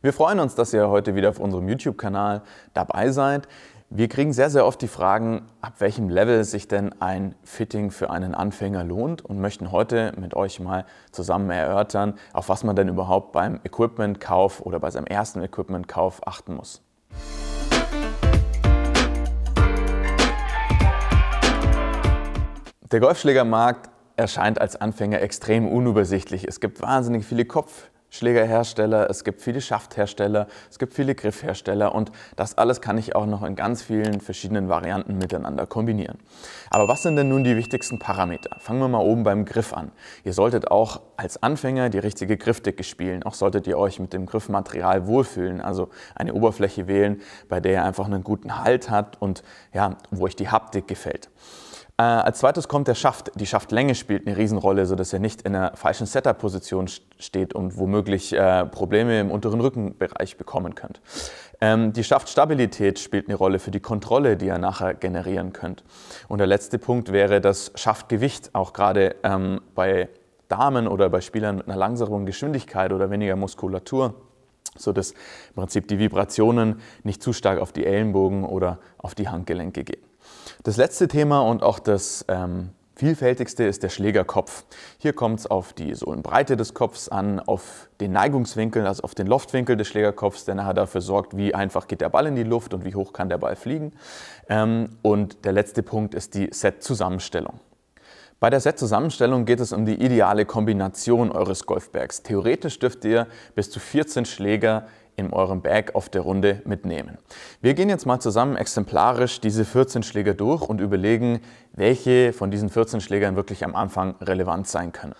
Wir freuen uns, dass ihr heute wieder auf unserem YouTube-Kanal dabei seid. Wir kriegen sehr, sehr oft die Fragen, ab welchem Level sich denn ein Fitting für einen Anfänger lohnt und möchten heute mit euch mal zusammen erörtern, auf was man denn überhaupt beim Equipmentkauf oder bei seinem ersten Equipmentkauf achten muss. Der Golfschlägermarkt erscheint als Anfänger extrem unübersichtlich. Es gibt wahnsinnig viele Kopf Schlägerhersteller, es gibt viele Schafthersteller, es gibt viele Griffhersteller und das alles kann ich auch noch in ganz vielen verschiedenen Varianten miteinander kombinieren. Aber was sind denn nun die wichtigsten Parameter? Fangen wir mal oben beim Griff an. Ihr solltet auch als Anfänger die richtige Griffdicke spielen. Auch solltet ihr euch mit dem Griffmaterial wohlfühlen, also eine Oberfläche wählen, bei der ihr einfach einen guten Halt hat und ja, wo euch die Haptik gefällt. Äh, als zweites kommt der Schaft. Die Schaftlänge spielt eine Riesenrolle, sodass er nicht in einer falschen Setup-Position steht und womöglich äh, Probleme im unteren Rückenbereich bekommen könnt. Ähm, die Schaftstabilität spielt eine Rolle für die Kontrolle, die ihr nachher generieren könnt. Und der letzte Punkt wäre das Schaftgewicht, auch gerade ähm, bei Damen oder bei Spielern mit einer langsameren Geschwindigkeit oder weniger Muskulatur sodass im Prinzip die Vibrationen nicht zu stark auf die Ellenbogen oder auf die Handgelenke gehen. Das letzte Thema und auch das ähm, vielfältigste ist der Schlägerkopf. Hier kommt es auf die Sohlenbreite des Kopfs an, auf den Neigungswinkel, also auf den Loftwinkel des Schlägerkopfs, der nachher dafür sorgt, wie einfach geht der Ball in die Luft und wie hoch kann der Ball fliegen. Ähm, und der letzte Punkt ist die Set-Zusammenstellung. Bei der Set-Zusammenstellung geht es um die ideale Kombination eures Golfbags. Theoretisch dürft ihr bis zu 14 Schläger in eurem Bag auf der Runde mitnehmen. Wir gehen jetzt mal zusammen exemplarisch diese 14 Schläger durch und überlegen, welche von diesen 14 Schlägern wirklich am Anfang relevant sein können.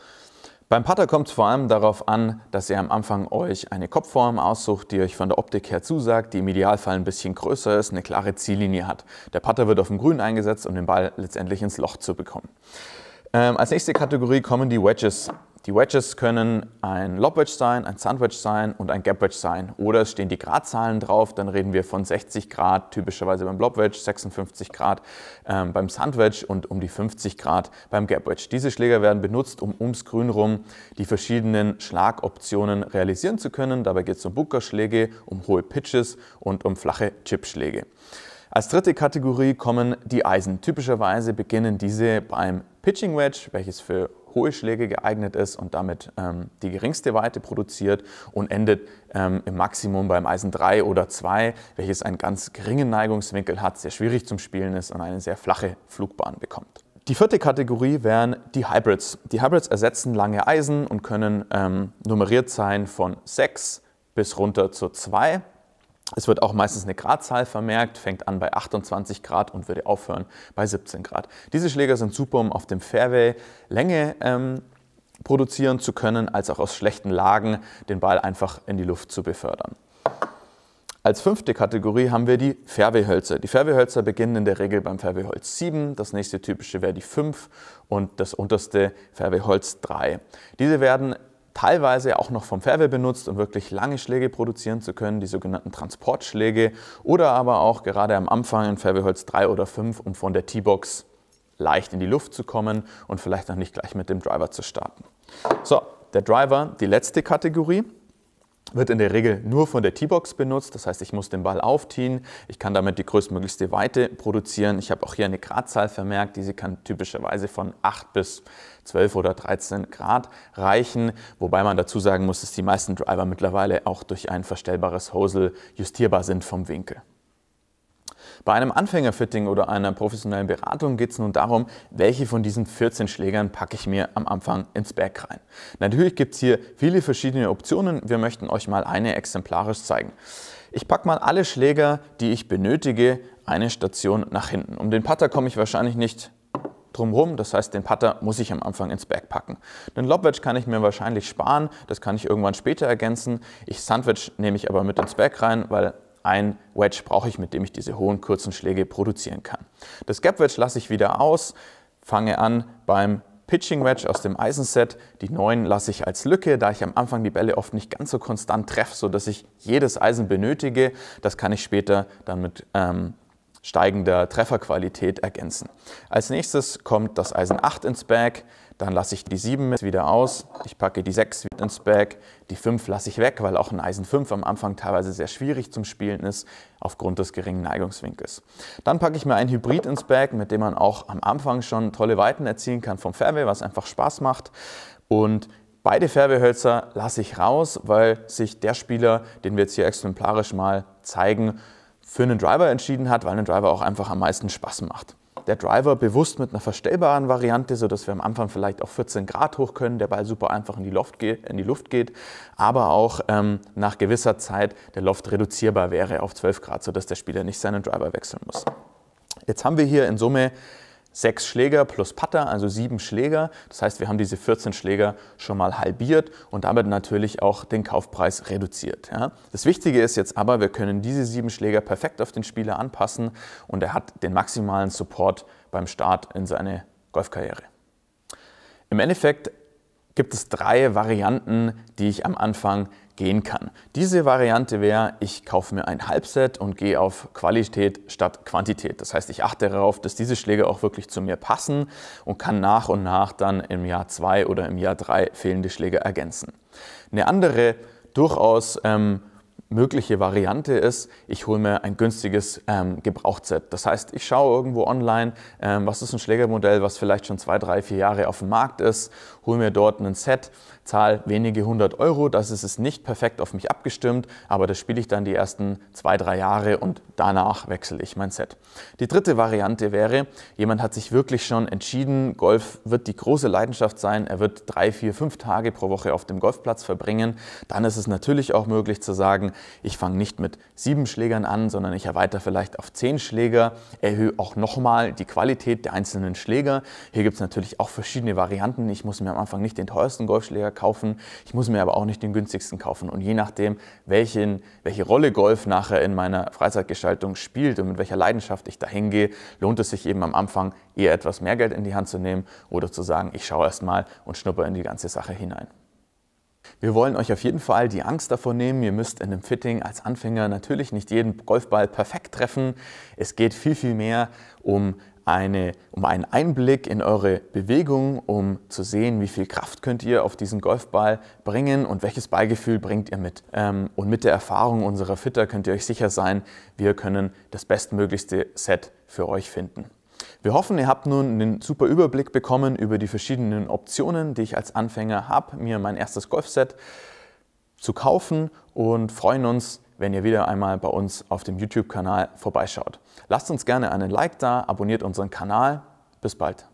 Beim Putter kommt es vor allem darauf an, dass ihr am Anfang euch eine Kopfform aussucht, die euch von der Optik her zusagt, die im Idealfall ein bisschen größer ist, eine klare Ziellinie hat. Der Putter wird auf dem Grün eingesetzt, um den Ball letztendlich ins Loch zu bekommen. Ähm, als nächste Kategorie kommen die Wedges. Die Wedges können ein Lobwedge sein, ein Sandwedge sein und ein Gapwedge sein. Oder es stehen die Gradzahlen drauf, dann reden wir von 60 Grad typischerweise beim Lobwedge, 56 Grad ähm, beim Sandwedge und um die 50 Grad beim Gapwedge. Diese Schläger werden benutzt, um ums Grün rum die verschiedenen Schlagoptionen realisieren zu können. Dabei geht es um Bookerschläge, um hohe Pitches und um flache Chipschläge. schläge als dritte Kategorie kommen die Eisen. Typischerweise beginnen diese beim Pitching Wedge, welches für hohe Schläge geeignet ist und damit ähm, die geringste Weite produziert und endet ähm, im Maximum beim Eisen 3 oder 2, welches einen ganz geringen Neigungswinkel hat, sehr schwierig zum Spielen ist und eine sehr flache Flugbahn bekommt. Die vierte Kategorie wären die Hybrids. Die Hybrids ersetzen lange Eisen und können ähm, nummeriert sein von 6 bis runter zur 2. Es wird auch meistens eine Gradzahl vermerkt, fängt an bei 28 Grad und würde aufhören bei 17 Grad. Diese Schläger sind super, um auf dem Fairway Länge ähm, produzieren zu können, als auch aus schlechten Lagen den Ball einfach in die Luft zu befördern. Als fünfte Kategorie haben wir die Fairway-Hölzer. Die Fairway-Hölzer beginnen in der Regel beim Fairway-Holz 7, das nächste typische wäre die 5 und das unterste Fairway-Holz 3. Diese werden teilweise auch noch vom Fairway benutzt, um wirklich lange Schläge produzieren zu können, die sogenannten Transportschläge oder aber auch gerade am Anfang in Fairwayholz 3 oder 5, um von der T-Box leicht in die Luft zu kommen und vielleicht noch nicht gleich mit dem Driver zu starten. So, der Driver, die letzte Kategorie, wird in der Regel nur von der T-Box benutzt. Das heißt, ich muss den Ball aufziehen, ich kann damit die größtmöglichste Weite produzieren. Ich habe auch hier eine Gradzahl vermerkt, diese kann typischerweise von 8 bis 12 oder 13 Grad reichen, wobei man dazu sagen muss, dass die meisten Driver mittlerweile auch durch ein verstellbares Hosel justierbar sind vom Winkel. Bei einem Anfängerfitting oder einer professionellen Beratung geht es nun darum, welche von diesen 14 Schlägern packe ich mir am Anfang ins Back rein. Natürlich gibt es hier viele verschiedene Optionen, wir möchten euch mal eine exemplarisch zeigen. Ich packe mal alle Schläger, die ich benötige, eine Station nach hinten. Um den Putter komme ich wahrscheinlich nicht drumherum. Das heißt, den Putter muss ich am Anfang ins Bag packen. Den Lobwedge kann ich mir wahrscheinlich sparen, das kann ich irgendwann später ergänzen. Ich Sandwich nehme ich aber mit ins Bag rein, weil ein Wedge brauche ich, mit dem ich diese hohen, kurzen Schläge produzieren kann. Das Gap Wedge lasse ich wieder aus, fange an beim Pitching Wedge aus dem Eisenset. Die neuen lasse ich als Lücke, da ich am Anfang die Bälle oft nicht ganz so konstant treffe, sodass ich jedes Eisen benötige. Das kann ich später dann mit ähm, steigender Trefferqualität ergänzen. Als nächstes kommt das Eisen 8 ins Bag, dann lasse ich die 7 wieder aus, ich packe die 6 ins Bag, die 5 lasse ich weg, weil auch ein Eisen 5 am Anfang teilweise sehr schwierig zum Spielen ist, aufgrund des geringen Neigungswinkels. Dann packe ich mir ein Hybrid ins Bag, mit dem man auch am Anfang schon tolle Weiten erzielen kann vom Fairway, was einfach Spaß macht und Beide Färbehölzer lasse ich raus, weil sich der Spieler, den wir jetzt hier exemplarisch mal zeigen, für einen Driver entschieden hat, weil ein Driver auch einfach am meisten Spaß macht. Der Driver bewusst mit einer verstellbaren Variante, sodass wir am Anfang vielleicht auch 14 Grad hoch können, der Ball super einfach in die, Luft geht, aber auch ähm, nach gewisser Zeit der Loft reduzierbar wäre auf 12 Grad, sodass der Spieler nicht seinen Driver wechseln muss. Jetzt haben wir hier in Summe sechs Schläger plus Putter, also sieben Schläger. Das heißt, wir haben diese 14 Schläger schon mal halbiert und damit natürlich auch den Kaufpreis reduziert. Ja. Das Wichtige ist jetzt aber, wir können diese sieben Schläger perfekt auf den Spieler anpassen und er hat den maximalen Support beim Start in seine Golfkarriere. Im Endeffekt gibt es drei Varianten, die ich am Anfang gehen kann. Diese Variante wäre, ich kaufe mir ein Halbset und gehe auf Qualität statt Quantität. Das heißt, ich achte darauf, dass diese Schläge auch wirklich zu mir passen und kann nach und nach dann im Jahr 2 oder im Jahr 3 fehlende Schläge ergänzen. Eine andere durchaus ähm, mögliche Variante ist, ich hole mir ein günstiges ähm, Gebrauchtset. Das heißt, ich schaue irgendwo online, ähm, was ist ein Schlägermodell, was vielleicht schon zwei, drei, vier Jahre auf dem Markt ist, hole mir dort ein Set, zahle wenige hundert Euro, das ist es nicht perfekt auf mich abgestimmt, aber das spiele ich dann die ersten zwei, drei Jahre und danach wechsle ich mein Set. Die dritte Variante wäre, jemand hat sich wirklich schon entschieden, Golf wird die große Leidenschaft sein, er wird drei, vier, fünf Tage pro Woche auf dem Golfplatz verbringen, dann ist es natürlich auch möglich zu sagen, ich fange nicht mit sieben Schlägern an, sondern ich erweitere vielleicht auf zehn Schläger, erhöhe auch nochmal die Qualität der einzelnen Schläger. Hier gibt es natürlich auch verschiedene Varianten. Ich muss mir am Anfang nicht den teuersten Golfschläger kaufen. Ich muss mir aber auch nicht den günstigsten kaufen. Und je nachdem, welchen, welche Rolle Golf nachher in meiner Freizeitgestaltung spielt und mit welcher Leidenschaft ich dahin gehe, lohnt es sich eben am Anfang eher etwas mehr Geld in die Hand zu nehmen oder zu sagen, ich schaue erst mal und schnupper in die ganze Sache hinein. Wir wollen euch auf jeden Fall die Angst davor nehmen, ihr müsst in einem Fitting als Anfänger natürlich nicht jeden Golfball perfekt treffen. Es geht viel, viel mehr um eine, um einen Einblick in eure Bewegung, um zu sehen, wie viel Kraft könnt ihr auf diesen Golfball bringen und welches Ballgefühl bringt ihr mit. Ähm, und mit der Erfahrung unserer Fitter könnt ihr euch sicher sein, wir können das bestmöglichste Set für euch finden. Wir hoffen, ihr habt nun einen super Überblick bekommen über die verschiedenen Optionen, die ich als Anfänger habe, mir mein erstes Golfset zu kaufen und freuen uns, wenn ihr wieder einmal bei uns auf dem YouTube-Kanal vorbeischaut. Lasst uns gerne einen Like da, abonniert unseren Kanal. Bis bald.